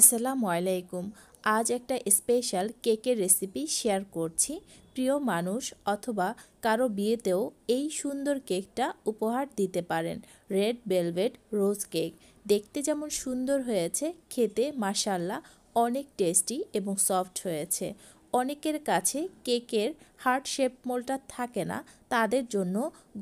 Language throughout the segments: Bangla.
আসসালামু আলাইকুম আজ একটা স্পেশাল কেকের রেসিপি শেয়ার করছি প্রিয় মানুষ অথবা কারো বিয়েতেও এই সুন্দর কেকটা উপহার দিতে পারেন রেড বেলভেট রোজ কেক দেখতে যেমন সুন্দর হয়েছে খেতে মাসাল্লা অনেক টেস্টি এবং সফট হয়েছে অনেকের কাছে কেকের হার্ট শেপ মোলটা থাকে না তাদের জন্য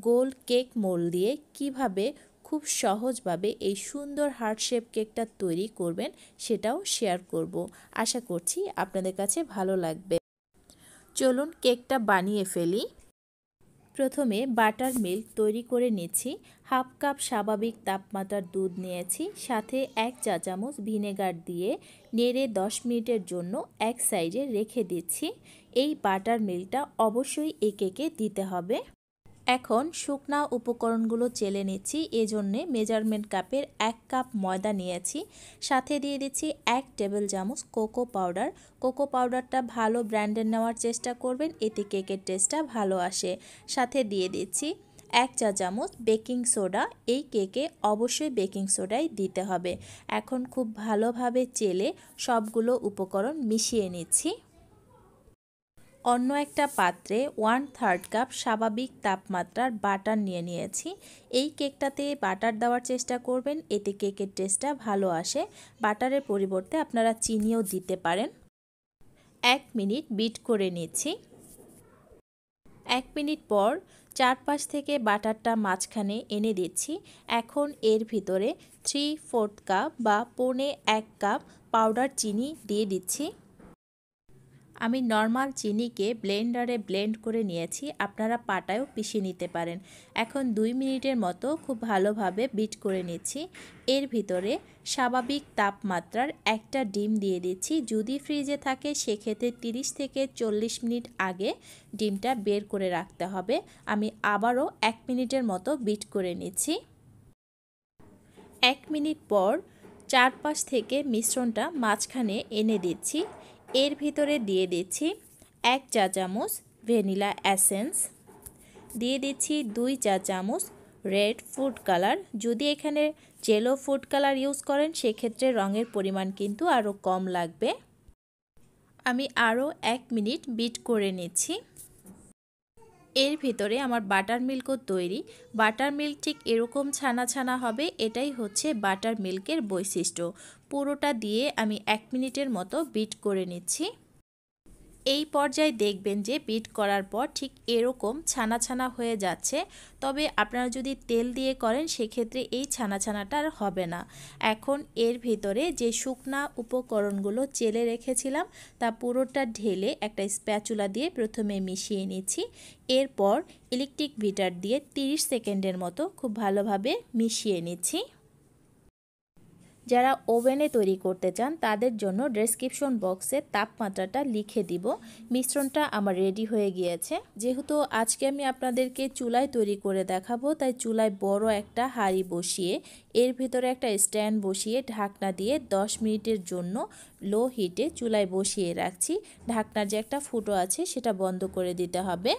গোল কেক মোল দিয়ে কিভাবে খুব সহজভাবে এই সুন্দর হার্ট শেপ কেকটা তৈরি করবেন সেটাও শেয়ার করব আশা করছি আপনাদের কাছে ভালো লাগবে চলুন কেকটা বানিয়ে ফেলি প্রথমে বাটার মিল্ক তৈরি করে নিচ্ছি হাফ কাপ স্বাভাবিক তাপমাত্রার দুধ নিয়েছি সাথে এক চা চামচ ভিনেগার দিয়ে নেড়ে দশ মিনিটের জন্য এক সাইডে রেখে দিচ্ছি এই বাটার মিল্কটা অবশ্যই একেকে দিতে হবে এখন শুকনা উপকরণগুলো চেলে নিচ্ছি এজন্যে মেজারমেন্ট কাপের এক কাপ ময়দা নিয়েছি সাথে দিয়ে দিচ্ছি এক টেবিল চামচ কোকো পাউডার কোকো পাউডারটা ভালো ব্র্যান্ডের নেওয়ার চেষ্টা করবেন এতে কেকের টেস্টটা ভালো আসে সাথে দিয়ে দিচ্ছি এক চা চামচ বেকিং সোডা এই কেকে অবশ্যই বেকিং সোডাই দিতে হবে এখন খুব ভালোভাবে চেলে সবগুলো উপকরণ মিশিয়ে নিচ্ছি অন্য একটা পাত্রে ওয়ান থার্ড কাপ স্বাভাবিক তাপমাত্রার বাটার নিয়ে নিয়েছি এই কেকটাতে বাটার দেওয়ার চেষ্টা করবেন এতে কেকের টেস্টটা ভালো আসে বাটারের পরিবর্তে আপনারা চিনিও দিতে পারেন এক মিনিট বিট করে নিচ্ছি এক মিনিট পর চারপাশ থেকে বাটারটা মাঝখানে এনে দিচ্ছি এখন এর ভিতরে থ্রি ফোর্থ কাপ বা পৌনে এক কাপ পাউডার চিনি দিয়ে দিচ্ছি আমি নর্মাল চিনিকে ব্লেন্ডারে ব্লেন্ড করে নিয়েছি আপনারা পাটায়ও পিষে নিতে পারেন এখন দুই মিনিটের মতো খুব ভালোভাবে বিট করে নিচ্ছি এর ভিতরে স্বাভাবিক তাপমাত্রার একটা ডিম দিয়ে দিচ্ছি যদি ফ্রিজে থাকে সেক্ষেত্রে 30 থেকে চল্লিশ মিনিট আগে ডিমটা বের করে রাখতে হবে আমি আবারও এক মিনিটের মতো বিট করে নিচ্ছি এক মিনিট পর চারপাশ থেকে মিশ্রণটা মাঝখানে এনে দিচ্ছি এর ভিতরে দিয়ে দিচ্ছি এক চা চামচ ভ্যানিলা অ্যাসেন্স দিয়ে দিচ্ছি দুই চা চামচ রেড ফুড কালার যদি এখানে জেলো ফুড কালার ইউজ করেন সেক্ষেত্রে রঙের পরিমাণ কিন্তু আরও কম লাগবে আমি আরও এক মিনিট বিট করে নিচ্ছি এর ভিতরে আমার বাটার মিল্কও তৈরি বাটার মিল্ক ঠিক এরকম ছানা ছানা হবে এটাই হচ্ছে বাটার মিল্কের বৈশিষ্ট্য পুরোটা দিয়ে আমি এক মিনিটের মতো বিট করে নিচ্ছি এই পর্যায়ে দেখবেন যে বিট করার পর ঠিক এরকম ছানা ছানা হয়ে যাচ্ছে তবে আপনারা যদি তেল দিয়ে করেন সেক্ষেত্রে এই ছানা ছানাটা আর হবে না এখন এর ভিতরে যে শুকনা উপকরণগুলো চেলে রেখেছিলাম তা পুরোটা ঢেলে একটা স্প্যাচুলা দিয়ে প্রথমে মিশিয়ে নিচ্ছি এরপর ইলেকট্রিক বিটার দিয়ে 30 সেকেন্ডের মতো খুব ভালোভাবে মিশিয়ে নিচ্ছি যারা ওভেনে তৈরি করতে চান তাদের জন্য ডেসক্রিপশন বক্সে তাপমাত্রাটা লিখে দিব মিশ্রণটা আমার রেডি হয়ে গিয়েছে যেহেতু আজকে আমি আপনাদেরকে চুলায় তৈরি করে দেখাবো তাই চুলায় বড় একটা হাঁড়ি বসিয়ে এর ভিতরে একটা স্ট্যান্ড বসিয়ে ঢাকনা দিয়ে 10 মিনিটের জন্য লো হিটে চুলায় বসিয়ে রাখছি ঢাকনার যে একটা ফুটো আছে সেটা বন্ধ করে দিতে হবে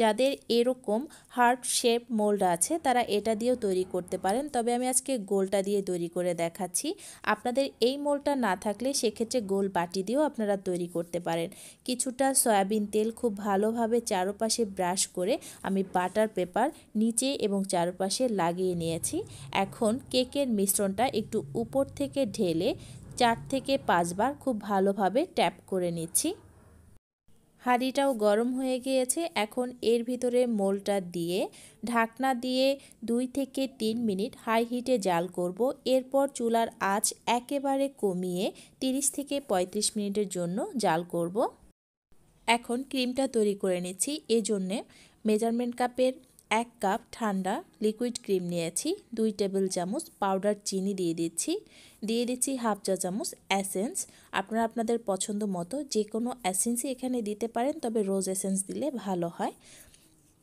যাদের এরকম হার্ট শেপ মোল্ড আছে তারা এটা দিয়েও তৈরি করতে পারেন তবে আমি আজকে গোলটা দিয়ে তৈরি করে দেখাচ্ছি আপনাদের এই মোলটা না থাকলে সেক্ষেত্রে গোল বাটি দিয়েও আপনারা তৈরি করতে পারেন কিছুটা সয়াবিন তেল খুব ভালোভাবে চারপাশে ব্রাশ করে আমি বাটার পেপার নিচে এবং চারপাশে লাগিয়ে নিয়েছি এখন কেকের মিশ্রণটা একটু উপর থেকে ঢেলে চার থেকে পাঁচবার খুব ভালোভাবে ট্যাপ করে নিচ্ছি হাঁড়িটাও গরম হয়ে গিয়েছে এখন এর ভিতরে মোলটা দিয়ে ঢাকনা দিয়ে দুই থেকে তিন মিনিট হাই হিটে জাল করব এরপর চুলার আঁচ একেবারে কমিয়ে 30 থেকে ৩৫ মিনিটের জন্য জাল করব এখন ক্রিমটা তৈরি করে নিচ্ছি এজন্যে মেজারমেন্ট কাপের এক কাপ ঠান্ডা লিকুইড ক্রিম নিয়েছি দুই টেবিল চামচ পাউডার চিনি দিয়ে দিচ্ছি দিয়ে দিচ্ছি হাফ চা চামচ অ্যাসেন্স আপনারা আপনাদের পছন্দ মতো যে কোনো অ্যাসেন্সই এখানে দিতে পারেন তবে রোজ অ্যাসেন্স দিলে ভালো হয়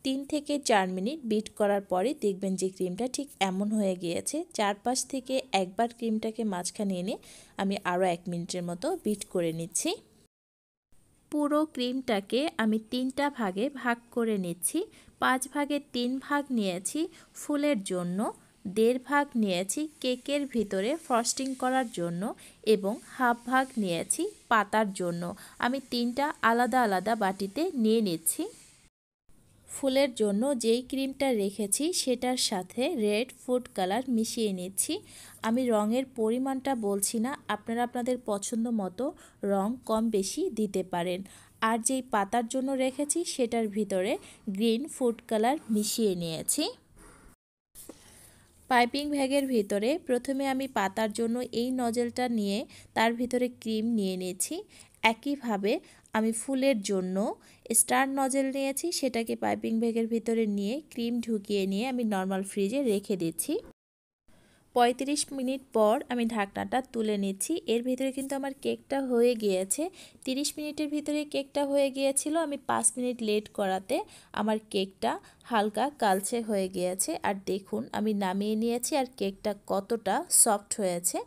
তিন থেকে চার মিনিট বিট করার পরে দেখবেন যে ক্রিমটা ঠিক এমন হয়ে গিয়েছে চারপাশ থেকে একবার ক্রিমটাকে মাঝখানে এনে আমি আরও এক মিনিটের মতো বিট করে নিচ্ছি পুরো ক্রিমটাকে আমি তিনটা ভাগে ভাগ করে নিচ্ছি পাঁচ ভাগের তিন ভাগ নিয়েছি ফুলের জন্য দেড় ভাগ নিয়েছি কেকের ভিতরে ফ্রস্টিং করার জন্য এবং হাফ ভাগ নিয়েছি পাতার জন্য আমি তিনটা আলাদা আলাদা বাটিতে নিয়ে নিচ্ছি ফুলের জন্য যেই ক্রিমটা রেখেছি সেটার সাথে রেড ফুড কালার মিশিয়ে নিচ্ছি আমি রঙের পরিমাণটা বলছি না আপনারা আপনাদের পছন্দ মতো রং কম বেশি দিতে পারেন আর যেই পাতার জন্য রেখেছি সেটার ভিতরে গ্রিন ফুড কালার মিশিয়ে নিয়েছি পাইপিং ব্যাগের ভিতরে প্রথমে আমি পাতার জন্য এই নজেলটা নিয়ে তার ভিতরে ক্রিম নিয়ে নিয়েছি একইভাবে আমি ফুলের জন্য স্টার নজেল নিয়েছি সেটাকে পাইপিং ব্যাগের ভিতরে নিয়ে ক্রিম ঢুকিয়ে নিয়ে আমি নর্মাল ফ্রিজে রেখে দিচ্ছি 35 মিনিট পর আমি ঢাকনাটা তুলে নিচ্ছি এর ভিতরে কিন্তু আমার কেকটা হয়ে গিয়েছে 30 মিনিটের ভিতরে কেকটা হয়ে গিয়েছিল আমি 5 মিনিট লেট করাতে আমার কেকটা হালকা কালচে হয়ে গিয়েছে আর দেখুন আমি নামিয়ে নিয়েছি আর কেকটা কতটা সফট হয়েছে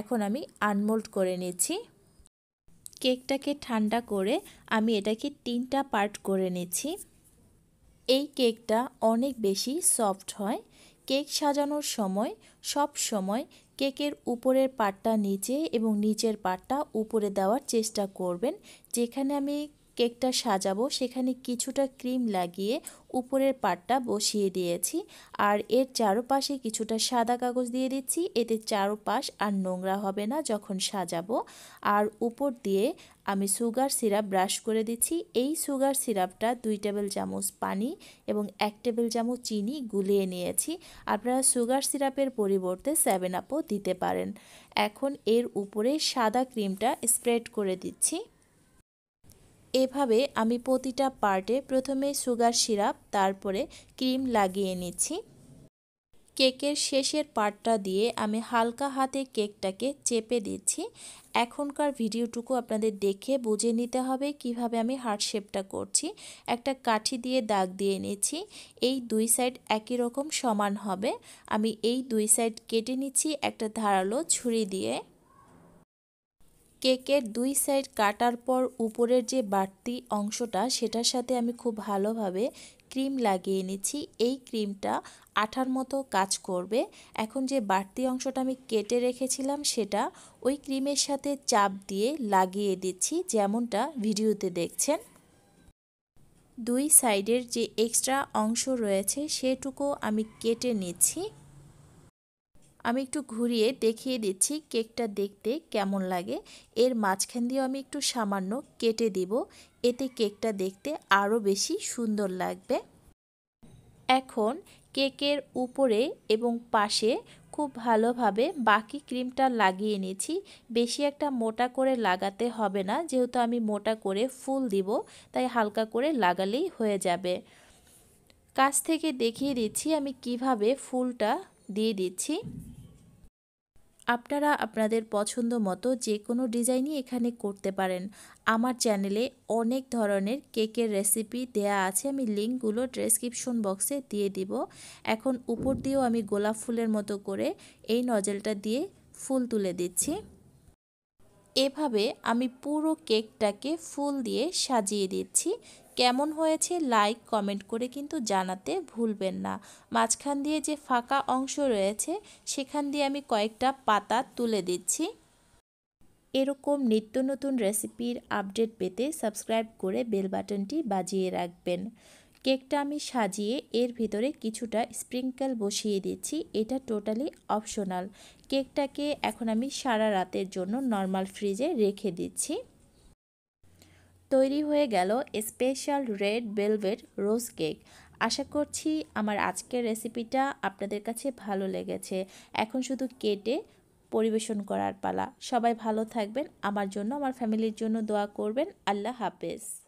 এখন আমি আনমোল্ড করে নিচ্ছি কেকটাকে ঠান্ডা করে আমি এটাকে তিনটা পার্ট করে নেছি এই কেকটা অনেক বেশি সফট হয় কেক সাজানোর সময় সব সময় কেকের উপরের পাটটা নিচে এবং নিচের পাটটা উপরে দেওয়ার চেষ্টা করবেন যেখানে আমি কেকটা সাজাবো সেখানে কিছুটা ক্রিম লাগিয়ে উপরের পাটটা বসিয়ে দিয়েছি আর এর চারপাশে কিছুটা সাদা কাগজ দিয়ে দিচ্ছি এতে চারপাশ আর নোংরা হবে না যখন সাজাবো আর উপর দিয়ে আমি সুগার সিরাপ ব্রাশ করে দিচ্ছি এই সুগার সিরাপটা দুই টেবিল চামচ পানি এবং এক টেবিল চামচ চিনি গুলিয়ে নিয়েছি আপনারা সুগার সিরাপের পরিবর্তে সেভেন আপও দিতে পারেন এখন এর উপরে সাদা ক্রিমটা স্প্রেড করে দিচ্ছি এভাবে আমি প্রতিটা পার্টে প্রথমে সুগার সিরাপ তারপরে ক্রিম লাগিয়ে নিচ্ছি কেকের শেষের পার্টটা দিয়ে আমি হালকা হাতে কেকটাকে চেপে দিচ্ছি এখনকার ভিডিওটুকু আপনাদের দেখে বুঝে নিতে হবে কিভাবে আমি হার্ট শেপটা করছি একটা কাঠি দিয়ে দাগ দিয়ে নিচ্ছি এই দুই সাইড একই রকম সমান হবে আমি এই দুই সাইড কেটে নিচ্ছি একটা ধারালো ছুরি দিয়ে কেকের দুই সাইড কাটার পর উপরের যে বাড়তি অংশটা সেটার সাথে আমি খুব ভালোভাবে ক্রিম লাগিয়ে নিচ্ছি এই ক্রিমটা আঠার মতো কাজ করবে এখন যে বাড়তি অংশটা আমি কেটে রেখেছিলাম সেটা ওই ক্রিমের সাথে চাপ দিয়ে লাগিয়ে দিচ্ছি যেমনটা ভিডিওতে দেখছেন দুই সাইডের যে এক্সট্রা অংশ রয়েছে সেটুকু আমি কেটে নিচ্ছি আমি একটু ঘুরিয়ে দেখিয়ে দিচ্ছি কেকটা দেখতে কেমন লাগে এর মাঝখান দিয়েও আমি একটু সামান্য কেটে দেব এতে কেকটা দেখতে আরও বেশি সুন্দর লাগবে এখন কেকের উপরে এবং পাশে খুব ভালোভাবে বাকি ক্রিমটা লাগিয়ে নিয়েছি বেশি একটা মোটা করে লাগাতে হবে না যেহেতু আমি মোটা করে ফুল দিব তাই হালকা করে লাগালেই হয়ে যাবে কাছ থেকে দেখিয়ে দিচ্ছি আমি কিভাবে ফুলটা দিয়ে দিচ্ছি আপনারা আপনাদের পছন্দ মতো যে কোনো ডিজাইনই এখানে করতে পারেন আমার চ্যানেলে অনেক ধরনের কেকের রেসিপি দেয়া আছে আমি লিঙ্কগুলো ড্রেসক্রিপশন বক্সে দিয়ে দিব এখন উপর দিয়েও আমি গোলাপ ফুলের মতো করে এই নজেলটা দিয়ে ফুল তুলে দিচ্ছি এভাবে আমি পুরো কেকটাকে ফুল দিয়ে সাজিয়ে দিচ্ছি কেমন হয়েছে লাইক কমেন্ট করে কিন্তু জানাতে ভুলবেন না মাঝখান দিয়ে যে ফাঁকা অংশ রয়েছে সেখান দিয়ে আমি কয়েকটা পাতা তুলে দিচ্ছি এরকম নিত্য নতুন রেসিপির আপডেট পেতে সাবস্ক্রাইব করে বেল বাটনটি বাজিয়ে রাখবেন কেকটা আমি সাজিয়ে এর ভিতরে কিছুটা স্প্রিংকেল বসিয়ে দিচ্ছি এটা টোটালি অপশনাল কেকটাকে এখন আমি সারা রাতের জন্য নর্মাল ফ্রিজে রেখে দিচ্ছি তৈরি হয়ে গেল special red velvet rose cake আশা করছি আমার আজকের রেসিপিটা আপনাদের কাছে ভালো লেগেছে এখন শুধু কেটে পরিবেশন করার পালা সবাই ভালো থাকবেন আমার জন্য আমার ফ্যামিলির জন্য দোয়া করবেন আল্লাহ হাফেজ